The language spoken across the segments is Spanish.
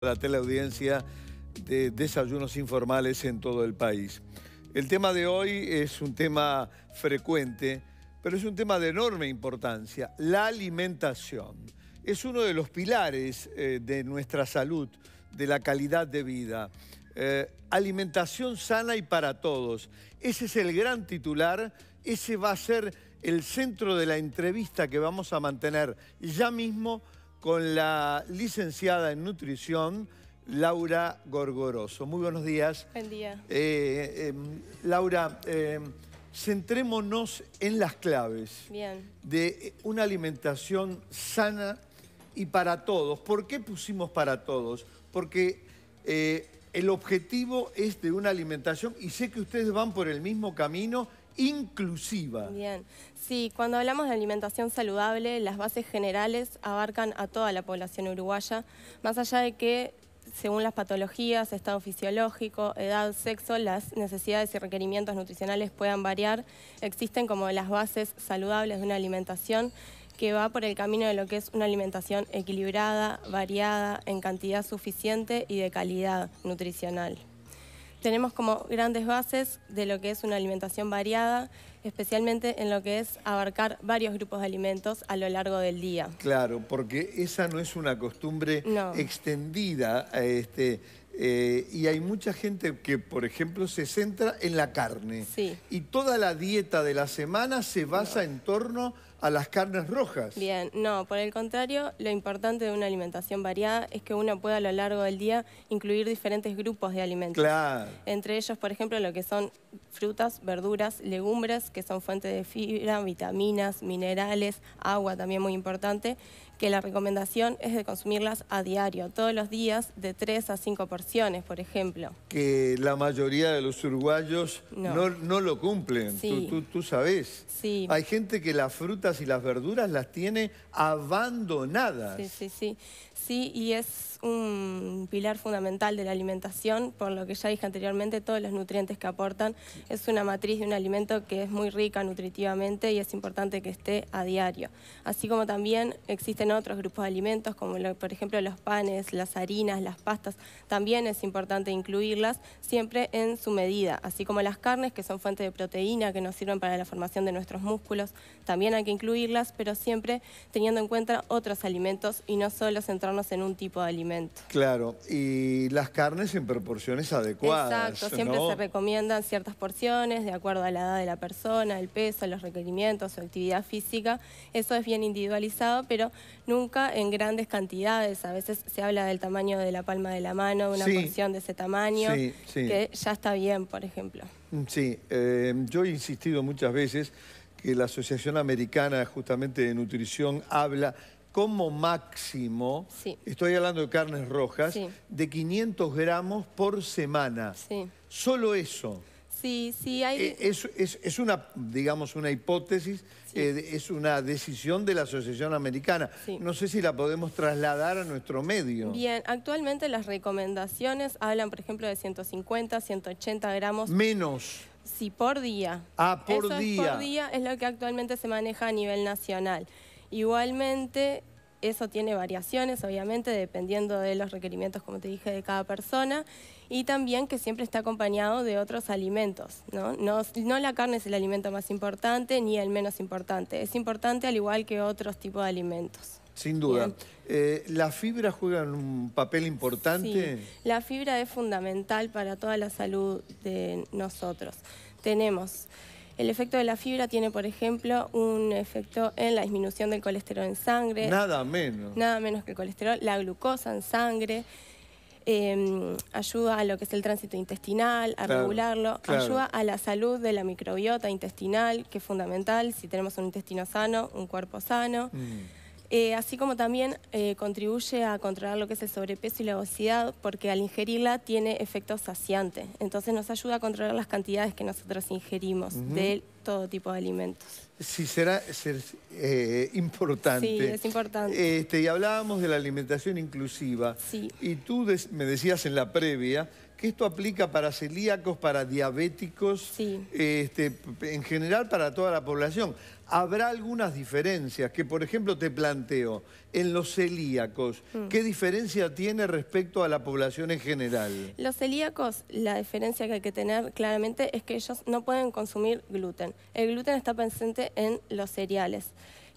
la teleaudiencia de desayunos informales en todo el país. El tema de hoy es un tema frecuente, pero es un tema de enorme importancia. La alimentación es uno de los pilares eh, de nuestra salud, de la calidad de vida. Eh, alimentación sana y para todos. Ese es el gran titular, ese va a ser el centro de la entrevista que vamos a mantener ya mismo con la licenciada en nutrición, Laura Gorgoroso. Muy buenos días. Buen día. Eh, em, Laura, em, centrémonos en las claves de una alimentación sana y para todos. ¿Por qué pusimos para todos? Porque eh, el objetivo es de una alimentación, y sé que ustedes van por el mismo camino inclusiva. Bien, sí, cuando hablamos de alimentación saludable, las bases generales abarcan a toda la población uruguaya, más allá de que según las patologías, estado fisiológico, edad, sexo, las necesidades y requerimientos nutricionales puedan variar. Existen como las bases saludables de una alimentación que va por el camino de lo que es una alimentación equilibrada, variada, en cantidad suficiente y de calidad nutricional tenemos como grandes bases de lo que es una alimentación variada, especialmente en lo que es abarcar varios grupos de alimentos a lo largo del día. Claro, porque esa no es una costumbre extendida extendida, este, eh, y hay mucha gente que, por ejemplo, se centra en la carne. Y toda la dieta de la semana se basa en torno a las carnes rojas. Bien, no, por el contrario, lo importante de una alimentación variada es que uno pueda a lo largo del día incluir diferentes grupos de alimentos. Claro. Entre ellos, por ejemplo, lo que son frutas, verduras, legumbres, que son fuente de fibra, vitaminas, minerales, agua también muy importante, que la recomendación es de consumirlas a diario, todos los días, de 3 a 5% por ejemplo. Que la mayoría de los uruguayos no, lo cumplen, tú, tú, sabes. Hay gente que las frutas y las verduras las tiene abandonadas. Sí, sí, sí. Sí, y es un pilar fundamental de la alimentación, por lo que ya dije anteriormente, todos los nutrientes que aportan. Es una matriz de un alimento que es muy rica nutritivamente y es importante que esté a diario. Así como también existen otros grupos de alimentos, como por ejemplo los panes, las harinas, las pastas, también es importante incluirlas siempre en su medida, así como las carnes que son fuente de proteína que nos sirven para la formación de nuestros músculos, también hay que incluirlas, pero siempre teniendo en cuenta otros alimentos y no solo centrarnos en un tipo de alimento. Claro, y las carnes en proporciones adecuadas. Exacto, siempre se recomiendan ciertas porciones de acuerdo a la edad de la persona, el peso, los requerimientos, su actividad física, eso es bien individualizado, pero nunca en grandes cantidades, a veces se habla del tamaño de la palma de la mano, una de ese tamaño, que ya está bien, por ejemplo. Mm, sí, eh, yo he insistido muchas veces que la Asociación Americana justamente de Nutrición habla como máximo, estoy hablando de carnes rojas, de 500 gramos por semana. Solo eso. Sí, sí hay... Eh, eh, es, una, digamos, una hipótesis, eh, es una decisión de la Asociación Americana. No sé si la podemos trasladar a nuestro medio. Bien, actualmente las recomendaciones hablan, por ejemplo, de 150, 180 gramos... Menos. Si por día. Ah, por Es por día es lo que actualmente se maneja a nivel nacional. Igualmente, eso tiene variaciones, obviamente, dependiendo de los requerimientos, como te dije, de cada persona. Y también que siempre está acompañado de otros alimentos. ¿no? No, la carne es el alimento más importante ni el menos importante. Es importante al igual que otros tipos de alimentos. Sin duda. ¿Las eh, ¿La fibra juega un papel importante? Sí, la fibra es fundamental para toda la salud de nosotros. Tenemos el efecto de la fibra tiene, por ejemplo, un efecto en la disminución del colesterol en sangre. Nada menos. Nada menos que el colesterol, la glucosa en sangre. Em, ayuda a lo que es el tránsito intestinal, a regularlo, ayuda a la salud de la microbiota intestinal, que es fundamental si tenemos un intestino sano, un cuerpo sano. Mm. Eh, así como también eh, contribuye a controlar lo que es el sobrepeso y la obesidad, porque al ingerirla tiene efectos saciante. Entonces nos ayuda a controlar las cantidades que nosotros ingerimos de todo tipo de alimentos. Sí, será ser, eh, importante. Sí, es importante. Este, y hablábamos de la alimentación inclusiva. Sí. Y tú me decías en la previa que esto aplica para celíacos, para diabéticos, este, en general para toda la población. Habrá algunas diferencias que, por ejemplo, te planteo, en los celíacos, mm. ¿qué diferencia tiene respecto a la población en general? Los celíacos, la diferencia que hay que tener claramente es que ellos no pueden consumir gluten. El gluten está presente en los cereales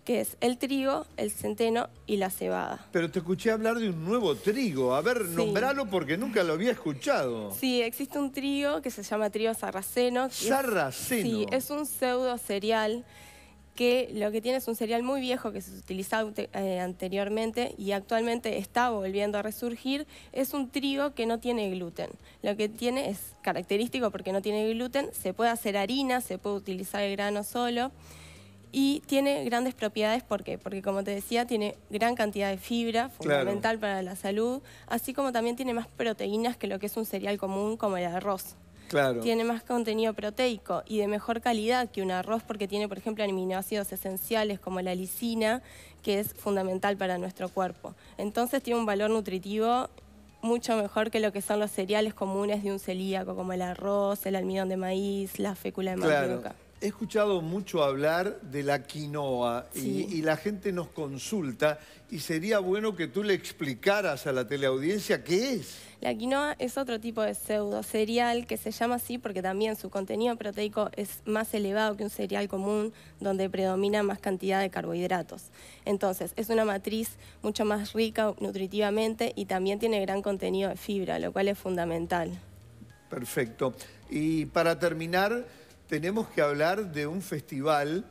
que es el trigo, el centeno y la cebada. Pero te escuché hablar de un nuevo trigo. A ver, nombralo porque nunca lo había escuchado. Sí, existe un trigo que se llama trigo sarraceno. ¿Sarraceno? sí, es un pseudo cereal que lo que tiene es un cereal muy viejo que se utilizaba eh, anteriormente y actualmente está volviendo a resurgir, es un trigo que no tiene gluten. Lo que tiene es característico porque no tiene gluten, se puede hacer harina, se puede utilizar el grano solo. Y tiene grandes propiedades, ¿por qué? Porque como te decía, tiene gran cantidad de fibra, fundamental para la salud, así como también tiene más proteínas que lo que es un cereal común como el arroz. Claro. Tiene más contenido proteico y de mejor calidad que un arroz porque tiene, por ejemplo, aminoácidos esenciales como la lisina, que es fundamental para nuestro cuerpo. Entonces tiene un valor nutritivo mucho mejor que lo que son los cereales comunes de un celíaco, como el arroz, el almidón de maíz, la fécula de mandioca. He escuchado mucho hablar de la quinoa y, y, la gente nos consulta y sería bueno que tú le explicaras a la teleaudiencia qué es. La quinoa es otro tipo de pseudo cereal que se llama así porque también su contenido proteico es más elevado que un cereal común donde predomina más cantidad de carbohidratos. Entonces, es una matriz mucho más rica nutritivamente y también tiene gran contenido de fibra, lo cual es fundamental. Perfecto. Y para terminar tenemos que hablar de un festival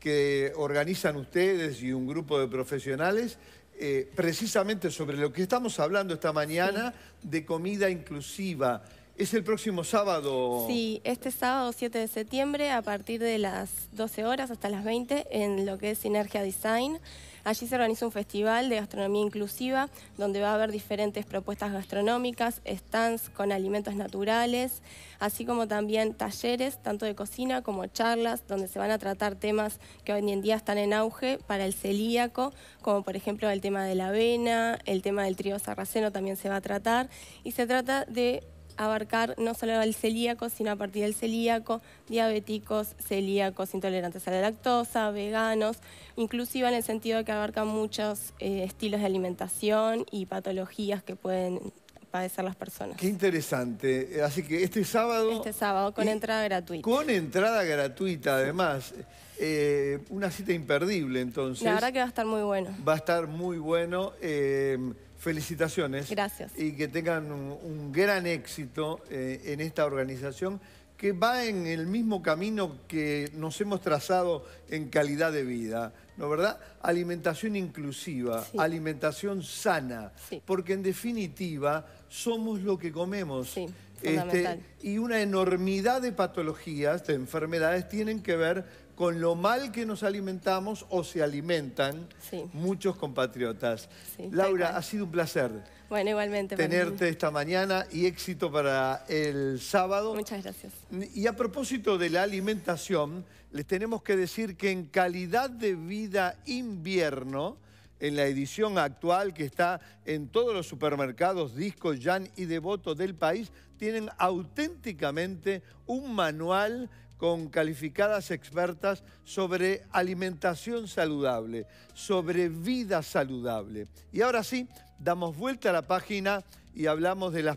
que organizan ustedes y un grupo de profesionales eh, precisamente sobre lo que estamos hablando esta mañana de comida inclusiva. Es el próximo sábado. Sí, este sábado 7 de septiembre a partir de las 12 horas hasta las 20 en lo que es Sinergia Design. Allí se organiza un festival de gastronomía inclusiva donde va a haber diferentes propuestas gastronómicas, stands con alimentos naturales, así como también talleres, tanto de cocina como charlas, donde se van a tratar temas que hoy en día están en auge para el celíaco, como por ejemplo el tema de la avena, el tema del trío sarraceno también se va a tratar, y se trata de abarcar no solo al celíaco, sino a partir del celíaco, diabéticos, celíacos intolerantes a la lactosa, veganos, inclusive en el sentido de que abarca muchos eh, estilos de alimentación y patologías que pueden padecer las personas. Qué interesante. Eh, así que este sábado... Este sábado, con entrada gratuita. Con entrada gratuita, además. Eh, una cita imperdible, entonces. La verdad que va a estar muy bueno. Va a estar muy bueno felicitaciones. Gracias. Y que tengan un, gran éxito eh, en esta organización que va en el mismo camino que nos hemos trazado en calidad de vida, ¿no verdad? Alimentación inclusiva, alimentación sana, porque en definitiva somos lo que comemos. Este, y una enormidad de patologías, de enfermedades, tienen que ver con lo mal que nos alimentamos o se alimentan muchos compatriotas. Laura, ha sido un placer. Bueno, igualmente. Tenerte esta mañana y éxito para el sábado. Muchas gracias. Y a propósito de la alimentación, les tenemos que decir que en calidad de vida invierno, en la edición actual que está en todos los supermercados, Disco, Jan y Devoto del país, tienen auténticamente un manual con calificadas expertas sobre alimentación saludable, sobre vida saludable. Y ahora sí, damos vuelta a la página y hablamos de las